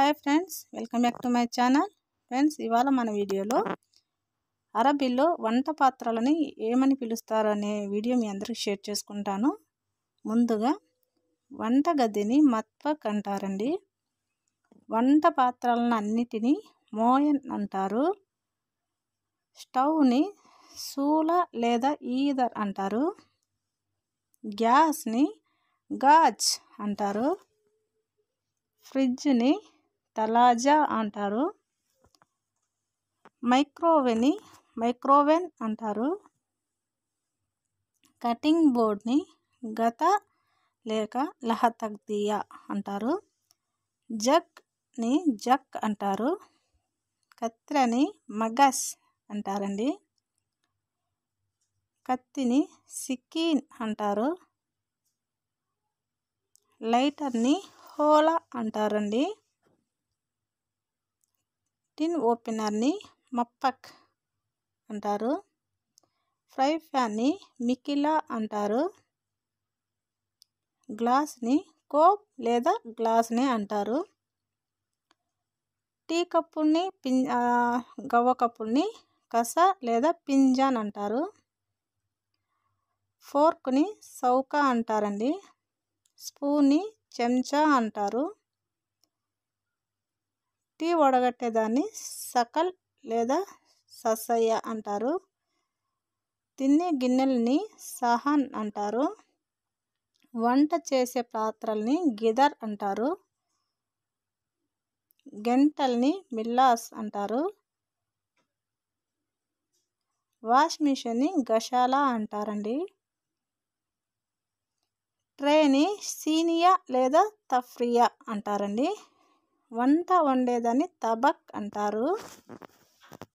hi friends welcome back to my channel friends ఇవాళ మన వీడియోలో అరబీలో వంట పాత్రలని ఏమని పిలుస్తారు అనే వీడియో మీ అందరికి షేర్ చేసుకుంటాను ముందుగా వంట గదిని మత్పక్ అంటారండి వంట పాత్రలను అన్నిటినీ మోయన్ అంటారు స్టవ్ని సూల లేదా ఈదర్ అంటారు గ్యాస్ని గాజ్ అంటారు ఫ్రిడ్జ్ని తలాజా అంటారు మైక్రోవెని మైక్రోవెన్ అంటారు కటింగ్ బోర్డ్ని గత లేక లహతగ్దియా అంటారు జక్ని జక్ అంటారు కత్రని మగస్ అంటారండి కత్తిని సిక్కీన్ అంటారు లైటర్ని హోలా అంటారండి టిన్ ఓపెనర్ని మప్పక్ అంటారు ఫ్రై ఫ్యాన్ని మికిలా అంటారు గ్లాస్ని కోప్ లేదా గ్లాస్ని అంటారు టీ కప్పుని పిం గవ్వ కప్పుని కస లేదా పింజాన్ అంటారు ఫోర్క్ని సౌక అంటారండి స్పూన్ని చెంచా అంటారు టీ వడగట్టేదాన్ని సకల్ లేదా ససయ్య అంటారు తినే గిన్నెలని సహన్ అంటారు వంట చేసే పాత్రల్ని గిదర్ అంటారు గెంటల్ని మిల్లాస్ అంటారు వాష్ మిషన్ని గషాలా అంటారండి ట్రేని సీనియా లేదా తఫ్రియా అంటారండి వంట వండేదని తబక్ అంటారు